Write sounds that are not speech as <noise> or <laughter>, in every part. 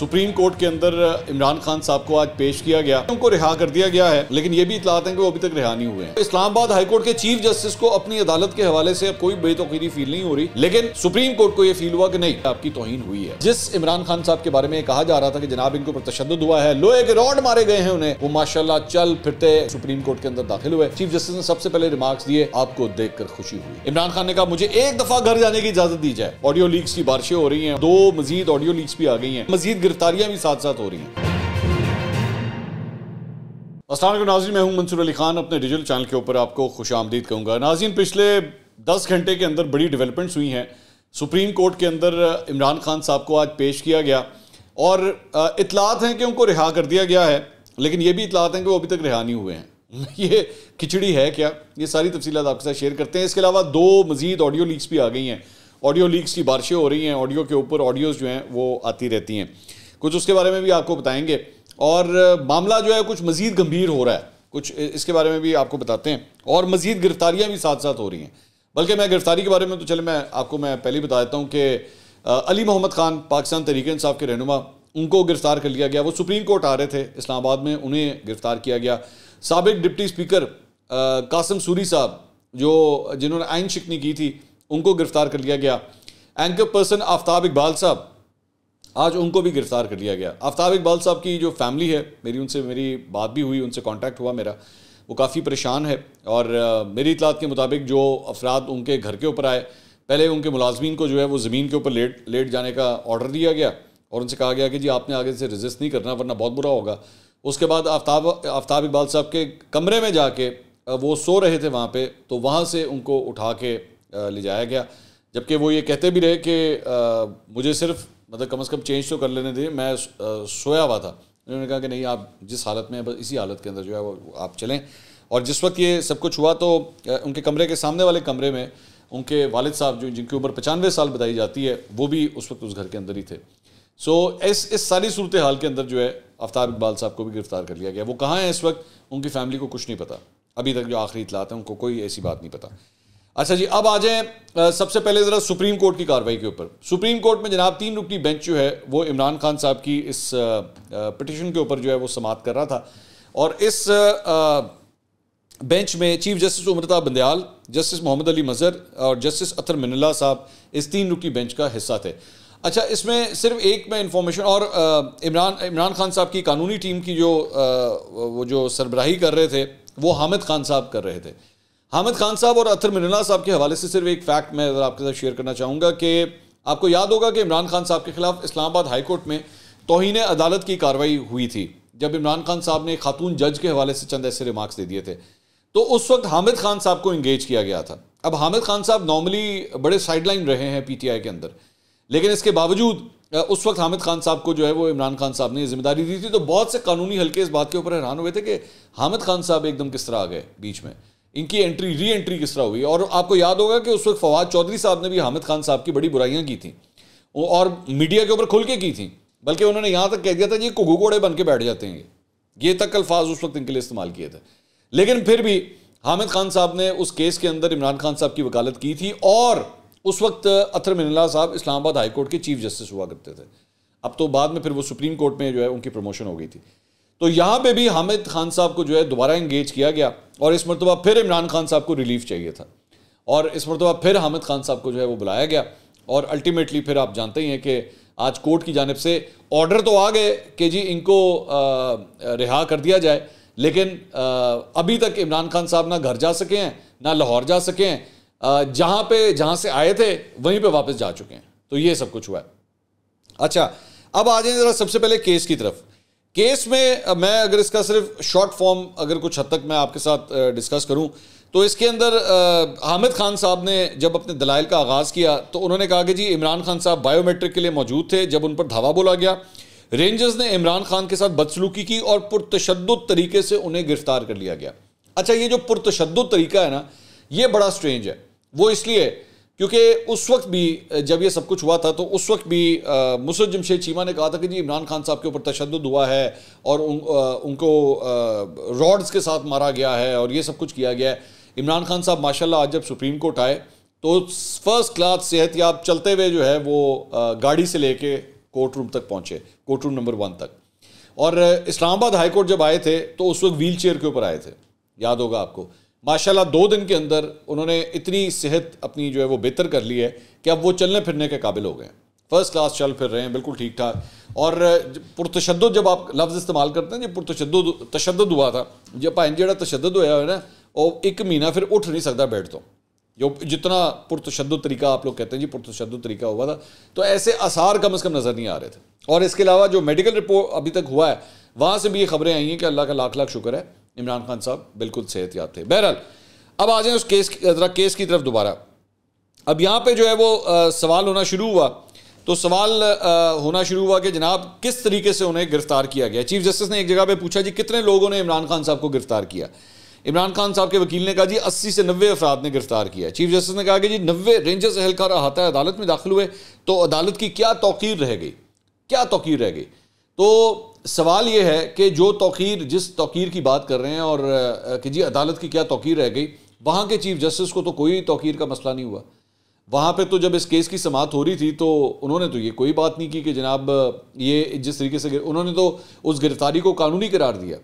Supreme court के अंदर इमरान खान साहब को आज पेश किया गया उनको रिहा कर दिया गया है लेकिन ये भी इतलात है कि वो अभी तक रिहा नहीं हुए हैं इस्लामाबाद हाईकोर्ट के चीफ जस्टिस को अपनी अदालत के हवाले से अब कोई बेतौकीरी फील नहीं हो रही लेकिन सुप्रीम कोर्ट को यह फील हुआ कि नहीं आपकी तोहन हुई है जिस इमरान खान साहब के बारे में कहा जा रहा था कि जनाब इनके ऊपर तशद हुआ है लोहे के रॉड मारे गए हैं उन्हें वो माशाला चल फिरते सुप्रीम कोर्ट के अंदर दाखिल हुए चीफ जस्टिस ने सबसे पहले रिमार्क्स दिए आपको देखकर खुशी हुई इमरान खान ने कहा मुझे एक दफा घर जाने की इजाजत दी जाए ऑडियो लीक्स की बारिशें हो रही है दो मजीद ऑडियो लीक्स भी आ गई है मजीद गिरफ्तारियां भी साथ साथ हो रही हैं असल नाजीन मैं हूं मंसूर अली खान अपने डिजिटल चैनल के ऊपर आपको खुश आमदीद कहूँगा नाजीन पिछले दस घंटे के अंदर बड़ी डेवलपमेंट्स हुई हैं सुप्रीम कोर्ट के अंदर इमरान खान साहब को आज पेश किया गया और इतलात हैं कि उनको रिहा कर दिया गया है लेकिन ये भी इतलात हैं कि वो अभी तक रिहा नहीं हुए हैं <laughs> ये खिचड़ी है क्या ये सारी तफसीत आपके साथ शेयर करते हैं इसके अलावा दो मज़ीद ऑडियो लीक्स भी आ गई हैं ऑडियो लीक्स की बारिशें हो रही हैं ऑडियो के ऊपर ऑडियोज़ जो हैं वो आती रहती हैं कुछ उसके बारे में भी आपको बताएंगे और मामला जो है कुछ मज़ीद गंभीर हो रहा है कुछ इसके बारे में भी आपको बताते हैं और मज़ीद गिरफ्तारियाँ भी साथ साथ हो रही हैं बल्कि मैं गिरफ्तारी के बारे में तो चले मैं आपको मैं पहले बता देता हूँ कि अली मोहम्मद खान पाकिस्तान तरीक इंसाफ के रहनुमा उनको गिरफ़्तार कर लिया गया वो सुप्रीम कोर्ट आ रहे थे इस्लामाबाद में उन्हें गिरफ़्तार किया गया सबक डिप्टी स्पीकर कासम सूरी साहब जो जिन्होंने आइन शिकनी की थी उनको गिरफ़्तार कर लिया गया एंकर पर्सन आफ्ताब इकबाल साहब आज उनको भी गिरफ्तार कर लिया गया आफ्ताब इकबाल साहब की जो फैमिली है मेरी उनसे मेरी बात भी हुई उनसे कॉन्टैक्ट हुआ मेरा वो काफ़ी परेशान है और मेरी इतलात के मुताबिक जो अफराद उनके घर के ऊपर आए पहले उनके मुलाजमीन को जो है वो ज़मीन के ऊपर लेट लेट जाने का ऑर्डर दिया गया और उनसे कहा गया कि जी आपने आगे से रजिस्ट नहीं करना वरना बहुत बुरा होगा उसके बाद आफ्ताब आफ्ताब इकबाल साहब के कमरे में जाके वो सो रहे थे वहाँ पे तो वहाँ से उनको उठा के ले जाया गया जबकि वो ये कहते भी रहे कि मुझे सिर्फ मतलब कम से कम चेंज तो कर लेने दिए मैं सोया हुआ था उन्होंने कहा कि नहीं आप जिस हालत में बस इसी हालत के अंदर जो है वो आप चलें और जिस वक्त ये सब कुछ हुआ तो उनके कमरे के सामने वाले कमरे में उनके वालिद साहब जो जिनकी उम्र पचानवे साल बताई जाती है वो भी उस वक्त उस घर के अंदर ही थे सो so, इस इस सारी सूरत हाल के अंदर जो है अफ्तार इकबाल साहब को भी गिरफ्तार कर लिया गया वो कहाँ हैं इस वक्त उनकी फैमिली को कुछ नहीं पता अभी तक जो आखिरी इतलात हैं उनको कोई ऐसी बात नहीं पता अच्छा जी अब आ जाए सबसे पहले ज़रा सुप्रीम कोर्ट की कार्रवाई के ऊपर सुप्रीम कोर्ट में जनाब तीन रुकनी बेंच जो है वो इमरान खान साहब की इस पटिशन के ऊपर जो है वो समाप्त कर रहा था और इस बेंच में chief justice उम्रता Bandial justice Mohammad Ali मजहर और जस्टिस अतर मिनला साहब इस तीन रुकनी बेंच का हिस्सा थे अच्छा इसमें सिर्फ एक मैं इंफॉर्मेशन और इमरान इमरान खान साहब की कानूनी टीम की जो आ, वो जो सरबराही कर रहे थे वो हामिद खान साहब कर रहे थे हामिद खान साहब और अतर मिनला साहब के हवाले से सिर्फ एक फैक्ट मैं आपके साथ शेयर करना चाहूँगा कि आपको याद होगा कि इमरान खान साहब के खिलाफ इस्लामाबाद हाईकोर्ट में तोहन अदालत की कार्रवाई हुई थी जब इमरान खान साहब ने खातून जज के हवाले से चंद ऐसे रिमार्क्स दे दिए थे तो उस वक्त हामिद खान साहब को इंगेज किया गया था अब हामिद खान साहब नॉर्मली बड़े साइडलाइन रहे हैं पीटीआई के अंदर लेकिन इसके बावजूद उस वक्त हामिद खान साहब को जो है वो इमरान खान साहब ने जिम्मेदारी दी थी तो बहुत से कानूनी हल्के इस बात के ऊपर हैरान हुए थे कि हामिद खान साहब एकदम किस तरह आ गए बीच में इनकी एंट्री री एंट्री किस तरह हुई और आपको याद होगा कि उस वक्त फवाद चौधरी साहब ने भी हामिद खान साहब की बड़ी बुराइयाँ की थी और मीडिया के ऊपर खुल के की थी बल्कि उन्होंने यहां तक कह दिया था ये कुगू घोड़े बन के बैठ जाते हैं ये तक अल्फाज उस वक्त इनके लिए इस्तेमाल किए थे लेकिन फिर भी हामिद खान साहब ने उस केस के अंदर इमरान खान साहब की वकालत की थी और उस वक्त अतर मिनला साहब इस्लामाबाद हाईकोर्ट के चीफ जस्टिस हुआ करते थे अब तो बाद में फिर वो सुप्रीम कोर्ट में जो है उनकी प्रमोशन हो गई थी तो यहाँ पे भी हामिद खान साहब को जो है दोबारा इंगेज किया गया और इस मरतबा फिर इमरान खान साहब को रिलीफ चाहिए था और इस मरतबा फिर हामिद खान साहब को जो है वो बुलाया गया और अल्टीमेटली फिर आप जानते ही हैं कि आज कोर्ट की जानब से ऑर्डर तो आ गए कि जी इनको रिहा कर दिया जाए लेकिन आ, अभी तक इमरान खान साहब ना घर जा सके हैं ना लाहौर जा सके हैं जहाँ पे जहाँ से आए थे वहीं पे वापस जा चुके हैं तो ये सब कुछ हुआ है अच्छा अब आ जाए ज़रा सबसे पहले केस की तरफ केस में मैं अगर इसका सिर्फ शॉर्ट फॉर्म अगर कुछ हद तक मैं आपके साथ डिस्कस करूं तो इसके अंदर हामिद खान साहब ने जब अपने दलाइल का आगाज़ किया तो उन्होंने कहा कि जी इमरान खान साहब बायोमेट्रिक के लिए मौजूद थे जब उन पर धावा बोला गया रेंजर्स ने इमरान खान के साथ बदसलूकी की और पुरतशद तरीके से उन्हें गिरफ्तार कर लिया गया अच्छा ये जो पुरतशद तरीका है ना ये बड़ा स्ट्रेंज है वो इसलिए क्योंकि उस वक्त भी जब ये सब कुछ हुआ था तो उस वक्त भी मुसर जमशेद चीमा ने कहा था कि जी इमरान खान साहब के ऊपर तशद हुआ है और उन, आ, उनको रॉड्स के साथ मारा गया है और ये सब कुछ किया गया है इमरान खान साहब माशाल्लाह आज जब सुप्रीम कोर्ट आए तो फर्स्ट क्लास सेहत याब चलते हुए जो है वो आ, गाड़ी से कर कोर्ट रूम तक पहुँचे कोर्ट रूम नंबर वन तक और इस्लामाबाद हाईकोर्ट जब आए थे तो उस वक्त व्हील चेयर के ऊपर आए थे याद होगा आपको माशाल्लाह दो दिन के अंदर उन्होंने इतनी सेहत अपनी जो है वो बेहतर कर ली है कि अब वो चलने फिरने के काबिल हो गए हैं फ़र्स्ट क्लास चल फिर रहे हैं बिल्कुल ठीक ठाक और पुरतशद जब आप लफ्ज़ इस्तेमाल करते हैं जब पुरतशद तशद हुआ था जब भाई जो तशद होया है ना वो एक महीना फिर उठ नहीं सकता बैठ तो जो जितना पुरतशद तरीका आप लोग कहते हैं जी पुरतशद तरीका हुआ था तो ऐसे आसार कम अज़ कम नज़र नहीं आ रहे थे और इसके अलावा जो मेडिकल रिपोर्ट अभी तक हुआ है वहाँ से भी ये खबरें आई हैं कि अल्लाह का लाख लाख शुक्र है इमरान खान साहब बिल्कुल सेहत याब थे बहरहाल अब आ जाए उस केस ज़रा केस की तरफ दोबारा अब यहाँ पे जो है वो आ, सवाल होना शुरू हुआ तो सवाल आ, होना शुरू हुआ कि जनाब किस तरीके से उन्हें गिरफ्तार किया गया चीफ जस्टिस ने एक जगह पे पूछा जी कितने लोगों ने इमरान खान साहब को गिरफ्तार किया इमरान खान साहब के वकील ने कहा जी अस्सी से नब्बे अफराद ने गिरफ्तार किया चीफ जस्टिस ने कहा कि जी नब्बे रेंजर्स एहलकार है अदालत में दाखिल हुए तो अदालत की क्या तोकीर रह गई क्या तोकीर रह गई तो सवाल ये है कि जो तोकीर जिस तोकीर की बात कर रहे हैं और कि जी अदालत की क्या तोर रह गई वहाँ के चीफ जस्टिस को तो कोई तोर का मसला नहीं हुआ वहाँ पे तो जब इस केस की समात हो रही थी तो उन्होंने तो ये कोई बात नहीं की कि जनाब ये जिस तरीके से उन्होंने तो उस गिरफ्तारी को कानूनी करार दिया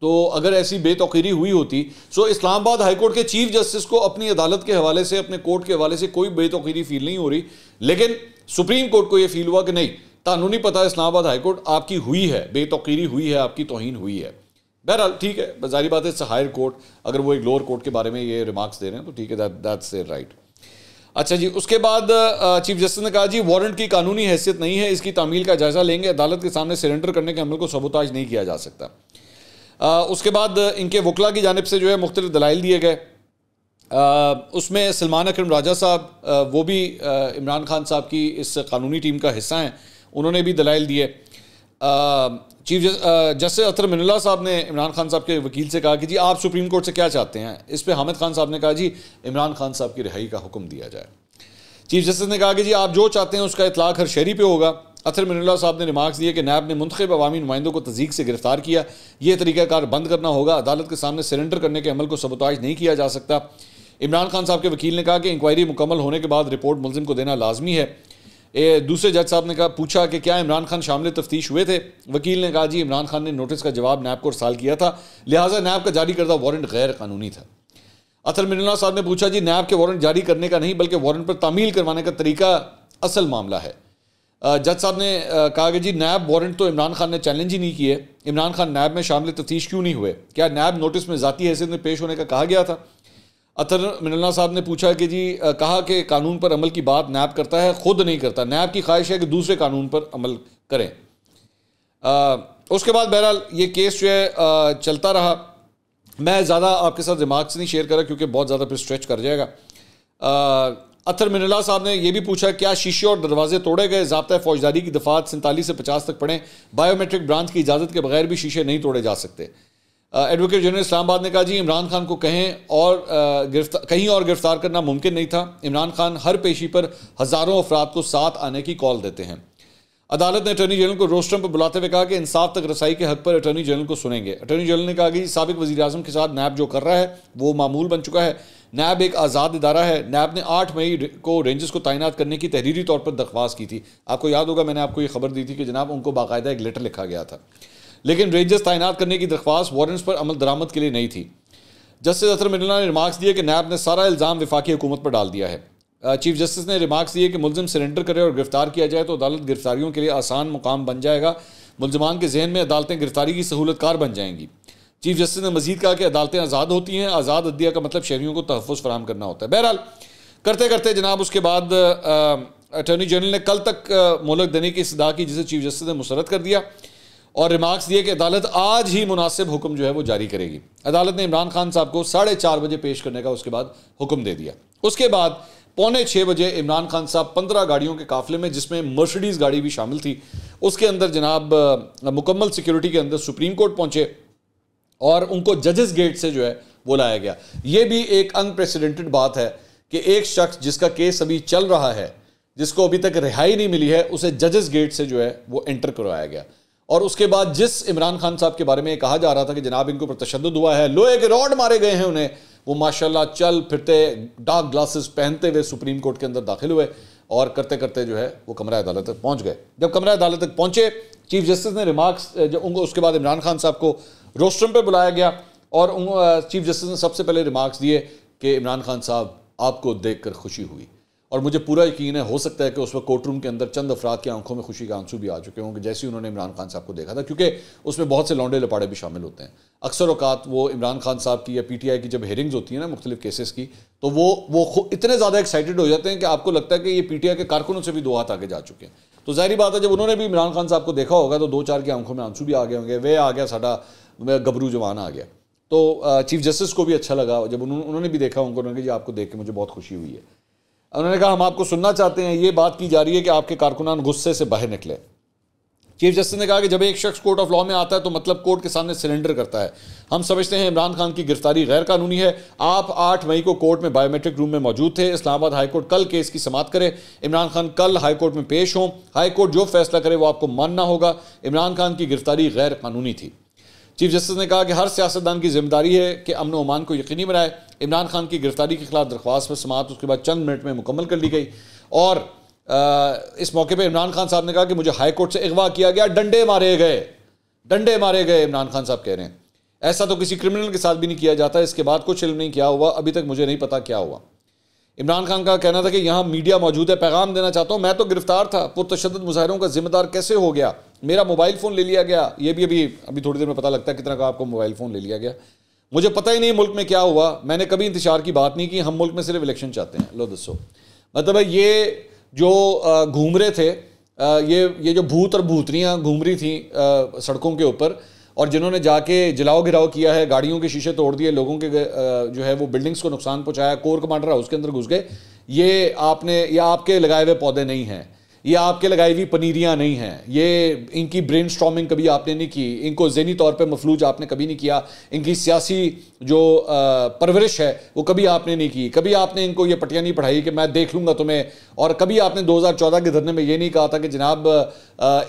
तो अगर ऐसी बेतौकीरी हुई होती सो इस्लामाबाद हाईकोर्ट के चीफ जस्टिस को अपनी अदालत के हवाले से अपने कोर्ट के हवाले से कोई बेतौकीरी फील नहीं हो रही लेकिन सुप्रीम कोर्ट को ये फील हुआ कि नहीं तानून नहीं पता इस्लामाबाद हाईकोर्ट आपकी हुई है बेतौकीरी हुई है आपकी तोहन हुई है बहरहाल ठीक है जारी बात है हायर कोर्ट अगर वो एक लोअर कोर्ट के बारे में ये रिमार्क्स दे रहे हैं तो ठीक है दैट्स राइट अच्छा जी उसके बाद चीफ जस्टिस ने कहा जी वारंट की कानूनी हैसियत नहीं है इसकी तामील का जायजा लेंगे अदालत के सामने सरेंडर करने के अमल को सबोताज नहीं किया जा सकता आ, उसके बाद इनके वकला की जानब से जो है मुख्तलि दलाइल दिए गए उसमें सलमान अक्रम राजा साहब वो भी इमरान खान साहब की इस कानूनी टीम का हिस्सा हैं उन्होंने भी दलाइल दिए चीफ जस्टिस अतर मिनला साहब ने इमरान खान साहब के वकील से कहा कि जी आप सुप्रीम कोर्ट से क्या चाहते हैं इस पर हामिद खान साहब ने कहा जी इमरान खान साहब की रिहाई का हुक्म दिया जाए चीफ जस्टिस ने कहा कि जी आप जो चाहते हैं उसका इतलाक हर शहरी पे होगा अतर मिनला साहब ने रिमार्क्स दिए कि नैब ने मुंतब अवामी नुमाइंदों को तजीक से गिरफ्तार किया यह तरीकाकार बंद करना होगा अदालत के सामने सरेंडर करने के अमल को सबोताज नहीं किया जा सकता इमरान खान साहब के वकील ने कहा कि इंक्वायरी मुकम्मल होने के बाद रिपोर्ट मुलजिम को देना लाजमी है ए, दूसरे जज साहब ने कहा पूछा कि क्या इमरान खान शामिल तफ्तीश हुए थे वकील ने कहा जी इमरान खान ने नोटिस का जवाब नैब को साल किया था लिहाजा नैब का जारी करदा वारंट गैर कानूनी था अतर मिनला साहब ने पूछा जी नैब के वारंट जारी करने का नहीं बल्कि वारंट पर तामील करवाने का तरीका असल मामला है जज साहब ने कहा कि जी नैब वारंट तो इमरान खान ने चैलेंज ही नहीं किए इमरान खान नैब में शामिल तफ्तीश क्यों नहीं हुए क्या नैब नोटिस में ज़ाती हैसियत में पेश होने का कहा गया था अतर मिनल्ला साहब ने पूछा कि जी आ, कहा कि कानून पर अमल की बात नैब करता है खुद नहीं करता नैब की ख्वाहिश है कि दूसरे कानून पर अमल करें आ, उसके बाद बहरहाल ये केस जो है आ, चलता रहा मैं ज़्यादा आपके साथ रिमार्क्स नहीं शेयर करा क्योंकि बहुत ज़्यादा फिर स्ट्रेच कर जाएगा अतर मिनला साहब ने यह भी पूछा क्या शीशे और दरवाजे तोड़े गए जबता फौजदारी की दफात सैंतालीस से पचास तक पड़े बायोमेट्रिक ब्रांच की इजाज़त के बगैर भी शीशे नहीं तोड़े जा सकते एडवोकेट जनरल इस्लामाबाद ने कहा जी इमरान खान को कहें और uh, गिरफ्तार कहीं और गिरफ्तार करना मुमकिन नहीं था इमरान खान हर पेशी पर हज़ारों अफराद को साथ आने की कॉल देते हैं अदालत ने अटर्नी जनरल को रोस्टम पर बुलाते हुए कहा कि इंसाफ तक रसाई के हक पर अटर्नी जनरल को सुनेंगे अटर्नी जनरल ने कहा कि सबक वजी अजम के साथ नैब जो कर रहा है वो मामूल बन चुका है नैब एक आज़ाद इदारा है नैब ने आठ मई को रेंजर्स को तैनात करने की तहरीरी तौर पर दरख्वास्त की थी आपको याद होगा मैंने आपको ये खबर दी थी कि जनाब उनको बाकायदा एक लेटर लिखा गया था लेकिन रेंजर्स तैनात करने की दरख्वास्त वारंट्स पर अमल दरामद के लिए नहीं थी जस्टिस अतर मिनला ने रिमार्क्स दिए कि नैब ने सारा इल्ज़ाम विफाकी हुकूमत पर डाल दिया है चीफ जस्टिस ने रिमार्क्स दिए कि मुलम सरेंडर करे और गिरफ्तार किया जाए तो अदालत गिरफ्तारियों के लिए आसान मुकाम बन जाएगा मुलजमान के जहन में अदालतें गिरफ्तारी की सहूलत कार बन जाएंगी चीफ जस्टिस ने मजीद कहा कि अदालतें आज़ाद होती हैं आज़ाद अदिया का मतलब शहरीों को तहफ़ फराम करना होता है बहरहाल करते करते जनाब उसके बाद अटर्नी जनरल ने कल तक मोलक देने की सदा की जिसे चीफ जस्टिस ने मुसरत कर दिया और रिमार्क्स दिए कि अदालत आज ही मुनासिब हुक्म जो है वो जारी करेगी अदालत ने इमरान खान साहब को साढ़े चार बजे पेश करने का उसके बाद हुक्म दे दिया उसके बाद पौने छः बजे इमरान खान साहब पंद्रह गाड़ियों के काफिले में जिसमें मर्सडीज़ गाड़ी भी शामिल थी उसके अंदर जनाब मुकम्मल सिक्योरिटी के अंदर सुप्रीम कोर्ट पहुंचे और उनको जजेस गेट से जो है वो लाया गया ये भी एक अनप्रेसिडेंटेड बात है कि एक शख्स जिसका केस अभी चल रहा है जिसको अभी तक रिहाई नहीं मिली है उसे जजेस गेट से जो है वो एंटर करवाया गया और उसके बाद जिस इमरान खान साहब के बारे में कहा जा रहा था कि जनाब इनको पर तशद हुआ है लोहे के रॉड मारे गए हैं उन्हें वो माशाला चल फिरते डार्क ग्लासेस पहनते हुए सुप्रीम कोर्ट के अंदर दाखिल हुए और करते करते जो है वो कमरा अदालत तक पहुंच गए जब कमरा अदालत तक पहुंचे चीफ जस्टिस ने रिमार्क्स जो उसके बाद इमरान खान साहब को रोस्टरम पर बुलाया गया और चीफ जस्टिस ने सबसे पहले रिमार्क्स दिए कि इमरान खान साहब आपको देख खुशी हुई और मुझे पूरा यकीन है हो सकता है कि उस वक्त कोर्ट रूम के अंदर चंद अफराद की आंखों में खुशी के आंसू भी आ चुके होंगे जैसे ही उन्होंने इमरान खान साहब को देखा था क्योंकि उसमें बहुत से लौंडे लपाड़े भी शामिल होते हैं अक्सर अवकात वो इमरान खान साहब की या पी टी आई की जब हेयरिंग्स होती है ना मुख्तलिफ केसेस की तो वो वो इतने ज़्यादा एक्साइटेड हो जाते हैं कि आपको लगता है कि ये पी टी आई के कारकुनों से भी दो हाथ आगे जा चुके हैं तो जाहिर बात है जब उन्होंने भी इमरान खान साहब को देखा होगा तो दो चार की आंखों में आंसू भी आ गए होंगे वे आ गया साढ़ा गबरू जवान आ गया तो चीफ जस्टिस को भी अच्छा लगा जब उन्होंने भी देखा उनको उन्होंने कि जी आपको देख के मुझे बहुत खुशी हुई है उन्होंने कहा हम आपको सुनना चाहते हैं ये बात की जा रही है कि आपके कारकुनान गुस्से से बाहर निकले चीफ जस्टिस ने कहा कि जब एक शख्स कोर्ट ऑफ लॉ में आता है तो मतलब कोर्ट के सामने सिलेंडर करता है हम समझते हैं इमरान खान की गिरफ्तारी गैर कानूनी है आप 8 मई को कोर्ट में बायोमेट्रिक रूम में मौजूद थे इस्लामाबाद हाईकोर्ट कल केस की समाप्त करे इमरान खान कल हाईकोर्ट में पेश हों हाईकोर्ट जो फैसला करे वो आपको मानना होगा इमरान खान की गिरफ्तारी गैर कानूनी थी चीफ जस्टिस ने कहा कि हर सियासतदान की जिम्मेदारी है कि अमन ओमान को यकीनी बनाए इमरान खान की गिरफ्तारी के खिलाफ दरख्वास्त पर समाप्त उसके बाद चंद मिनट में मुकम्मल कर ली गई और आ, इस मौके पर इमरान खान साहब ने कहा कि मुझे हाईकोर्ट से अगवा किया गया डंडे मारे गए डंडे मारे गए इमरान खान साहब कह रहे हैं ऐसा तो किसी क्रिमिनल के साथ भी नहीं किया जाता इसके बाद कुछ इल्म नहीं किया हुआ अभी तक मुझे नहीं पता क्या हुआ इमरान खान का कहना था कि यहाँ मीडिया मौजूद है पैगाम देना चाहता हूँ मैं तो गिरफ्तार था पुरतशद मुजाहरों का जिम्मेदार कैसे हो गया मेरा मोबाइल फ़ोन ले लिया गया ये भी अभी अभी थोड़ी देर में पता लगता है कितना का आपको मोबाइल फ़ोन ले लिया गया मुझे पता ही नहीं मुल्क में क्या हुआ मैंने कभी इंतजार की बात नहीं की हम मुल्क में सिर्फ इलेक्शन चाहते हैं लो दसो मतलब ये जो घूम रहे थे ये ये जो भूत और भूतरियाँ घूम रही थी सड़कों के ऊपर और जिन्होंने जाके जलाओ गिराव किया है गाड़ियों के शीशे तोड़ दिए लोगों के जो है वो बिल्डिंग्स को नुकसान पहुंचाया कोर कमांडर हाउस के अंदर घुस गए ये आपने या आपके लगाए हुए पौधे नहीं हैं ये आपके लगाई हुई पनीरियाँ नहीं हैं ये इनकी ब्रेन कभी आपने नहीं की इनको जहनी तौर पर मफलूज आपने कभी नहीं किया इनकी सियासी जो परवरिश है वो कभी आपने नहीं की कभी आपने इनको ये पटिया नहीं पढ़ाई कि मैं देख लूँगा तुम्हें और कभी आपने 2014 के धरने में ये नहीं कहा था कि जनाब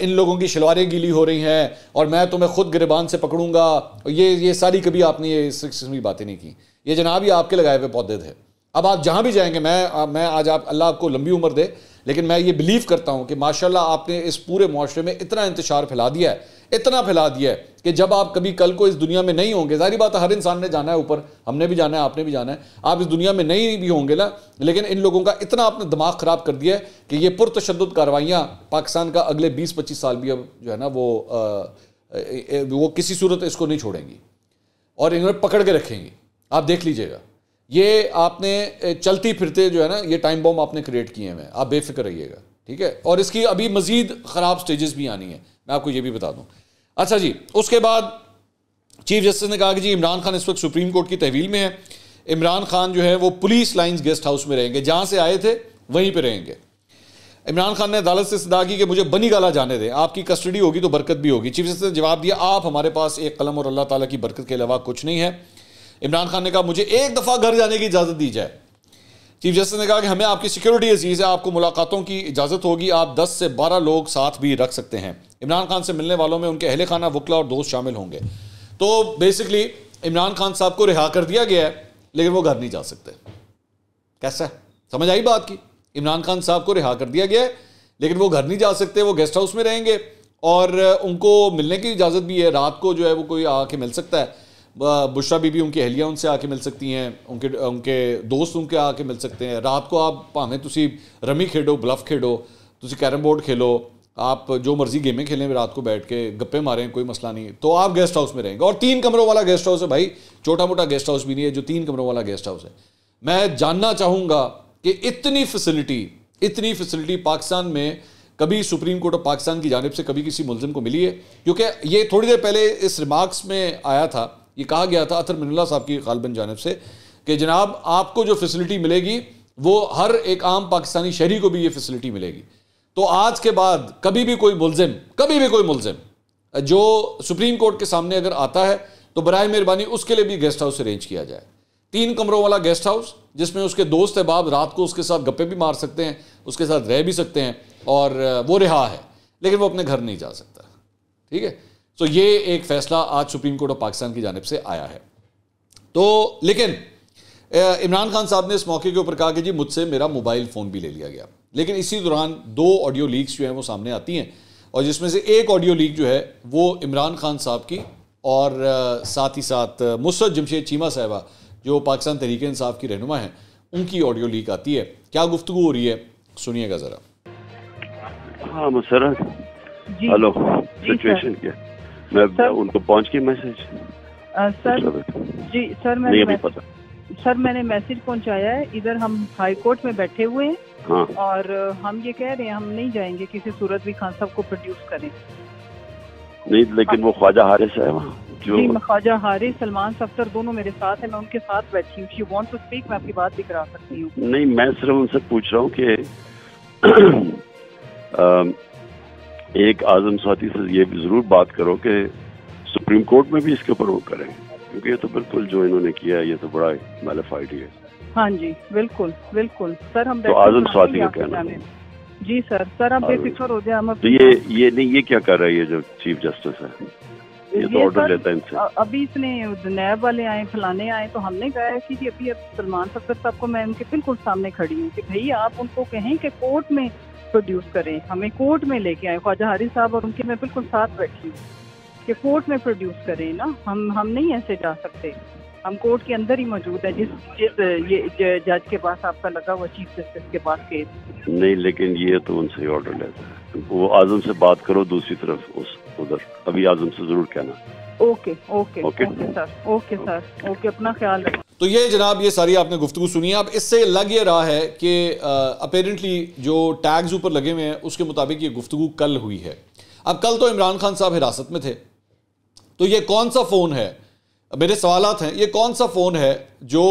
इन लोगों की शलवारें गीली हो रही हैं और मैं तुम्हें खुद गिरबान से पकड़ूंगा ये ये सारी कभी आपने ये इस किस्म की बातें नहीं की ये जनाब ये आपके लगाए हुए पौधे थे अब आप जहाँ भी जाएंगे मैं मैं आज आप अल्लाह आपको लंबी उम्र दे लेकिन मैं ये बिलीव करता हूँ कि माशाल्लाह आपने इस पूरे माशरे में इतना इंतजार फैला दिया है इतना फैला दिया है कि जब आप कभी कल को इस दुनिया में नहीं होंगे जारी बात हर इंसान ने जाना है ऊपर हमने भी जाना है आपने भी जाना है आप इस दुनिया में नहीं भी होंगे ना लेकिन इन लोगों का इतना आपने दिमाग ख़राब कर दिया है कि ये पुरतशद कार्रवाइयाँ पाकिस्तान का अगले बीस पच्चीस साल भी अब जो है ना वो वो किसी सूरत इसको नहीं छोड़ेंगी और इन्होंने पकड़ के रखेंगी आप देख लीजिएगा ये आपने चलती फिरते जो है ना ये टाइम बॉम्ब आपने क्रिएट किए हुए हैं आप बेफिक्र रहिएगा ठीक है और इसकी अभी मज़ीद ख़राब स्टेजेस भी आनी है मैं आपको ये भी बता दूं अच्छा जी उसके बाद चीफ जस्टिस ने कहा कि जी इमरान खान इस वक्त सुप्रीम कोर्ट की तहवील में है इमरान खान जो है वो पुलिस लाइन्स गेस्ट हाउस में रहेंगे जहाँ से आए थे वहीं पर रहेंगे इमरान खान ने अदालत से सदा की कि मुझे बनी गाला जाने दें आपकी कस्टडी होगी तो बरकत भी होगी चीफ जस्टिस ने जवाब दिया आप हमारे पास एक कलम और अल्लाह ताला की बरकत के अलावा कुछ नहीं है इमरान खान ने कहा मुझे एक दफ़ा घर जाने की इजाज़त दी जाए चीफ जस्टिस ने कहा कि हमें आपकी सिक्योरिटी अजीज़ है आपको मुलाकातों की इजाज़त होगी आप 10 से 12 लोग साथ भी रख सकते हैं इमरान खान से मिलने वालों में उनके अहल खाना वकला और दोस्त शामिल होंगे तो बेसिकली इमरान खान साहब को रिहा कर दिया गया है लेकिन वो घर नहीं जा सकते कैसा है समझ आई बात की इमरान खान साहब को रिहा कर दिया गया है लेकिन वो घर नहीं जा सकते वो गेस्ट हाउस में रहेंगे और उनको मिलने की इजाज़त भी है रात को जो है वो कोई आके मिल सकता है बुशरा बीबी उनकी अहलिया उनसे आके मिल सकती हैं उनके उनके दोस्त उनके आके मिल सकते हैं रात को आप भावें तुम रमी खेडो ब्लफ़ खेडो तुम कैरम बोर्ड खेलो आप जो मर्जी गेमें खेलें रात को बैठ के गप्पे मारें कोई मसला नहीं तो आप गेस्ट हाउस में रहेंगे और तीन कमरों वाला गेस्ट हाउस है भाई छोटा मोटा गेस्ट हाउस भी नहीं है जो तीन कमरों वाला गेस्ट हाउस है मैं जानना चाहूँगा कि इतनी फैसिलिटी इतनी फैसिलिटी पाकिस्तान में कभी सुप्रीम कोर्ट ऑफ पाकिस्तान की जानब से कभी किसी मुलजिम को मिली है क्योंकि ये थोड़ी देर पहले इस रिमार्क्स में आया था ये कहा गया था अतर मिनल्ला साहब की गालबन जानब से कि जनाब आपको जो फैसिलिटी मिलेगी वो हर एक आम पाकिस्तानी शहरी को भी ये फैसिलिटी मिलेगी तो आज के बाद कभी भी कोई मुलजिम कभी भी कोई मुलजिम जो सुप्रीम कोर्ट के सामने अगर आता है तो बर मेहरबानी उसके लिए भी गेस्ट हाउस अरेंज किया जाए तीन कमरों वाला गेस्ट हाउस जिसमें उसके दोस्त अहबाब रात को उसके साथ गप्पे भी मार सकते हैं उसके साथ रह भी सकते हैं और वो रिहा है लेकिन वो अपने घर नहीं जा सकता ठीक है तो ये एक फैसला आज सुप्रीम कोर्ट ऑफ पाकिस्तान की जानब से आया है तो लेकिन इमरान खान साहब ने इस मौके के ऊपर कहा कि जी मुझसे मेरा मोबाइल फ़ोन भी ले लिया गया लेकिन इसी दौरान दो ऑडियो लीक्स जो हैं वो सामने आती हैं और जिसमें से एक ऑडियो लीक जो है वो इमरान खान साहब की और साथ ही साथ मुसरत जमशेद चीमा साहबा जो पाकिस्तान तहरीक इंसाफ की रहनुमा हैं उनकी ऑडियो लीक आती है क्या गुफ्तु हो रही है सुनिएगा ज़रा हाँ मुसरत हेलो सिचुएशन क्या मैं उनको पहुंच के मैसेज सर जी सर मैंने नहीं पता सर मैंने मैसेज पहुंचाया है इधर हम हाई कोर्ट में बैठे हुए हैं हाँ। और हम ये कह रहे हैं हम नहीं जाएंगे किसी सूरत भी खान साहब को प्रोड्यूस करें नहीं लेकिन हाँ। वो ख्वाजा हारिस है वहाँ जो ख्वाजा हारिस सलमान सफ्तर दोनों मेरे साथ हैं मैं उनके साथ बैठी हूँ वांट टू स्पीक मैं आपकी बात भी करा सकती हूँ नहीं मैं सिर्फ उनसे पूछ रहा हूँ कि <clears throat> एक आजम साथी से ये जरूर बात करो कि सुप्रीम कोर्ट में भी इसके ऊपर वो करें क्योंकि ये तो बिल्कुल जो इन्होंने किया है ये तो बड़ा मेलेफाइड है हाँ जी बिल्कुल बिल्कुल सर हम तो आजम स्वाति का कहना जी सर सर आप बेफिक्र हो जाए हम तो ये ये नहीं ये क्या कर रहा है ये जो चीफ जस्टिस है ये, ये तो ऑर्डर लेता है इनसे अभी इसने नैब वाले आए फलाने आए तो हमने कहा है कि अभी अब सलमान सफर साहब को मैं उनके बिल्कुल सामने खड़ी हूँ कि भाई आप उनको कहें कि कोर्ट में प्रोड्यूस करें हमें कोर्ट में लेके आए ख्वाजा हारी साहब और उनके मैं बिल्कुल साथ बैठी हूँ कि कोर्ट में प्रोड्यूस करें ना हम हम नहीं ऐसे जा सकते हम कोर्ट के अंदर ही मौजूद है जिस जिस ये जज के पास आपका लगा हुआ चीफ जस्टिस के पास केस नहीं लेकिन ये तो उनसे ऑर्डर लेते हैं वो आजम से बात करो दूसरी तरफ उस उधर अभी आजम से जरूर कहना okay okay okay sir okay sir okay अपना ख्याल रखें तो ये जनाब ये सारी आपने गुफ्तु सुनी है अब इससे लग ये रहा है कि अपेरेंटली जो टैग्स ऊपर लगे हुए हैं उसके मुताबिक ये गुफ्तु कल हुई है अब कल तो इमरान खान साहब हिरासत में थे तो ये कौन सा फ़ोन है मेरे सवाल हैं ये कौन सा फ़ोन है जो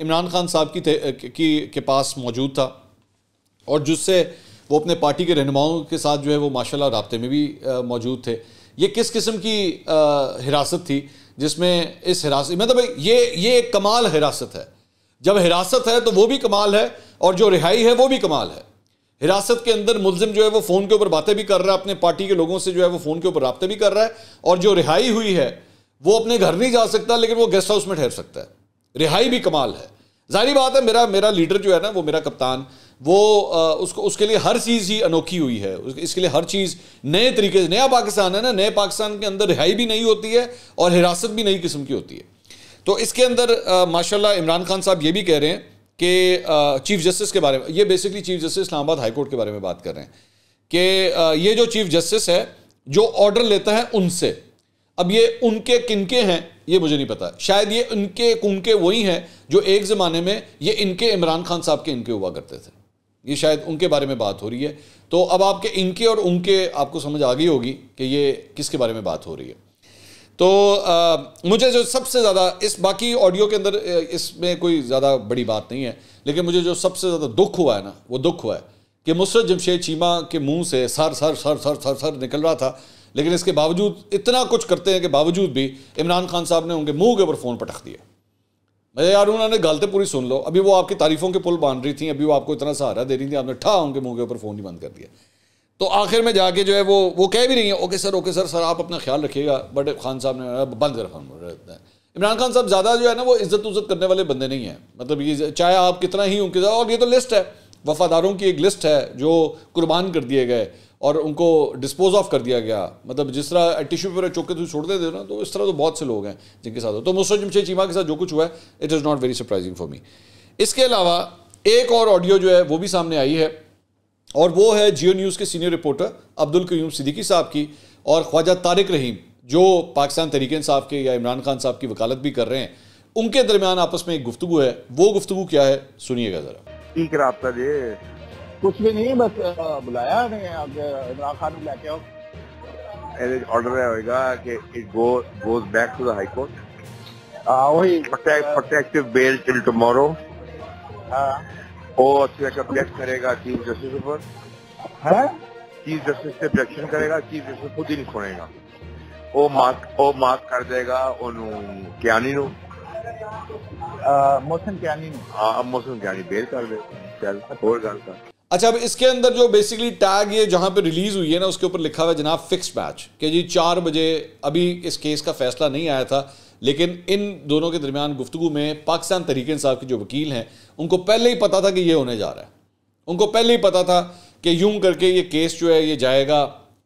इमरान खान साहब की, की के पास मौजूद था और जिससे वो अपने पार्टी के रहनुमाओं के साथ जो है वो माशाल्लाह रबते में भी मौजूद थे ये किस किस्म की हिरासत थी जिसमें इस हिरासत मतलब ये ये एक कमाल हिरासत है जब हिरासत है तो वो भी कमाल है और जो रिहाई है वो भी कमाल है हिरासत के अंदर मुलजिम जो है वो फ़ोन के ऊपर बातें भी कर रहा है अपने पार्टी के लोगों से जो है वो फ़ोन के ऊपर रबते भी कर रहा है और जो रिहाई हुई है वो अपने घर नहीं जा सकता लेकिन वो गेस्ट हाउस में ठहर सकता है रिहाई भी कमाल है जाहिर बात है मेरा मेरा लीडर जो है ना वो मेरा कप्तान वो उसको उसके लिए हर चीज़ ही अनोखी हुई है इसके लिए हर चीज़ नए तरीके से नया पाकिस्तान है ना नए पाकिस्तान के अंदर रिहाई भी नहीं होती है और हिरासत भी नई किस्म की होती है तो इसके अंदर माशाल्लाह इमरान खान साहब ये भी कह रहे हैं कि चीफ जस्टिस के बारे में ये basically chief justice Islamabad high court के बारे में बात कर रहे हैं कि ये जो चीफ जस्टिस है जो ऑर्डर लेता है उनसे अब ये उनके किनके हैं ये मुझे नहीं पता शायद ये उनके कुनके वही हैं जो एक ज़माने में ये इनके इमरान खान साहब के इनके हुआ करते थे ये शायद उनके बारे में बात हो रही है तो अब आपके इनके और उनके आपको समझ आ गई होगी कि ये किसके बारे में बात हो रही है तो आ, मुझे जो सबसे ज़्यादा इस बाकी ऑडियो के अंदर इसमें कोई ज़्यादा बड़ी बात नहीं है लेकिन मुझे जो सबसे ज़्यादा दुख हुआ है ना वो दुख हुआ है कि मुसरत जमशेद चीमा के मुंह से sir sir sir sir sir sir निकल रहा था लेकिन इसके बावजूद इतना कुछ करते हैं कि बावजूद भी इमरान खान साहब ने उनके मुंह के ऊपर फ़ोन पटख दिया मैं यार उन्होंने गल तो पूरी सुन लो अभी वो आपकी तारीफों के पुल बांध रही थी अभी वो आपको इतना सहारा दे रही थी आपने ठा उनके मुंह के ऊपर फ़ोन ही बंद कर दिया तो आखिर में जाके जो है वो वो कह भी नहीं है okay sir okay sir sir आप अपना ख्याल रखिएगा बट खान साहब ने बंद कर फोन इमरान खान साहब ज़्यादा जो है ना वो इज्जत उज्जत करने वाले बंदे नहीं हैं मतलब ये चाहे आप कितना ही उनके और ये तो लिस्ट है वफ़ादारों की एक लिस्ट है जो कुर्बान कर दिए गए और उनको डिस्पोज ऑफ कर दिया गया मतलब जिस तरह टिश्यू पेपर चौके तुम छोड़ देते हो ना तो इस तरह तो बहुत से लोग हैं जिनके साथ हो तो मुस्तर जमशेद चीमा के साथ जो कुछ हुआ है it is not very surprising for me इसके अलावा एक और ऑडियो जो है वो भी सामने आई है और वो है जियो न्यूज़ के सीनियर रिपोर्टर अब्दुल क्यूम सिद्दीकी साहब की और ख्वाजा तारिक रहीम जो पाकिस्तान तरीके साहब के या इमरान खान साहब की वकालत भी कर रहे हैं उनके दरमियान आपस में एक गुफ्तु है वो गुफ्तु क्या है सुनिएगा ज़रा ठीक रहा कुछ भी नहीं बस बुलाया इमरान खान को लेके आओ ऑर्डर होएगा कि it go goes back to the high court वही प्रोटेक्टिव बेल टिल टुमारो और फिर ऑब्जेक्ट करेगा चीफ जस्टिस ऊपर है चीफ जस्टिस से ऑब्जेक्शन करेगा चीफ जस्टिस खुद ही नहीं सुनेगा ਉਹ ਮਾਰਕ ਉਹ ਮਾਰਕ ਕਰ ਦੇਗਾ ਉਹਨੂੰ ਕਿਆਨੀ मोशन ਮੋਸਨ ਕਿਆਨੀ ਨੂੰ मोशन ਮੋਸਨ ਕਿਆਨੀ ਬੇਲ ਕਰ ਦੇ ਚੱਲ ਹੋਰ ਗੱਲ ਕਰ अच्छा अब इसके अंदर जो बेसिकली टैग ये जहाँ पे रिलीज़ हुई है ना उसके ऊपर लिखा हुआ है जनाब फिक्स मैच कि जी चार बजे अभी इस केस का फैसला नहीं आया था लेकिन इन दोनों के दरमियान गुफ्तु में पाकिस्तान तरीके साहब के जो वकील हैं उनको पहले ही पता था कि ये होने जा रहा है उनको पहले ही पता था कि यूं करके ये केस जो है ये जाएगा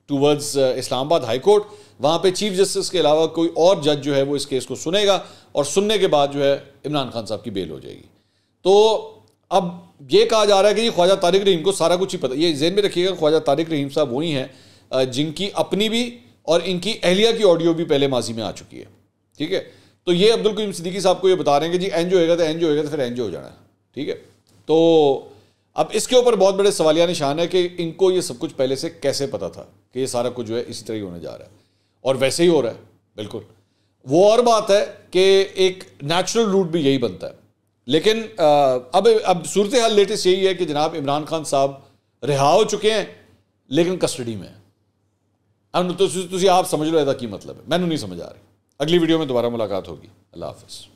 towards uh, Islamabad high court वहाँ पे चीफ जस्टिस के अलावा कोई और जज जो है वो इस केस को सुनेगा और सुनने के बाद जो है इमरान खान साहब की बेल हो जाएगी तो अब ये कहा जा रहा है कि ख्वाजा तारिक रहीम को सारा कुछ ही पता ये जेन में रखिएगा ख्वाजा तारिक रहीम साहब वही हैं जिनकी अपनी भी और इनकी अहलिया की ऑडियो भी पहले माजी में आ चुकी है ठीक है तो ये अब्दुल कलीम सिद्दीकी साहब को ये बता रहे हैं कि जी एन जो होएगा तो एन जी होएगा तो फिर एन जी हो जाना है ठीक है तो अब इसके ऊपर बहुत बड़े सवालिया निशान है कि इनको ये सब कुछ पहले से कैसे पता था कि ये सारा कुछ जो है इसी तरह ही होने जा रहा है और वैसे ही हो रहा है बिल्कुल वो और बात है कि एक नेचुरल रूट भी यही बनता है लेकिन अब अब सूरत हाल लेटेस्ट यही है कि जनाब इमरान खान साहब रिहा हो चुके हैं लेकिन कस्टडी में हैं तो आप समझ लो ऐसा की मतलब है मैंने नहीं समझ आ रही अगली वीडियो में दोबारा मुलाकात होगी अल्लाह हाफिज़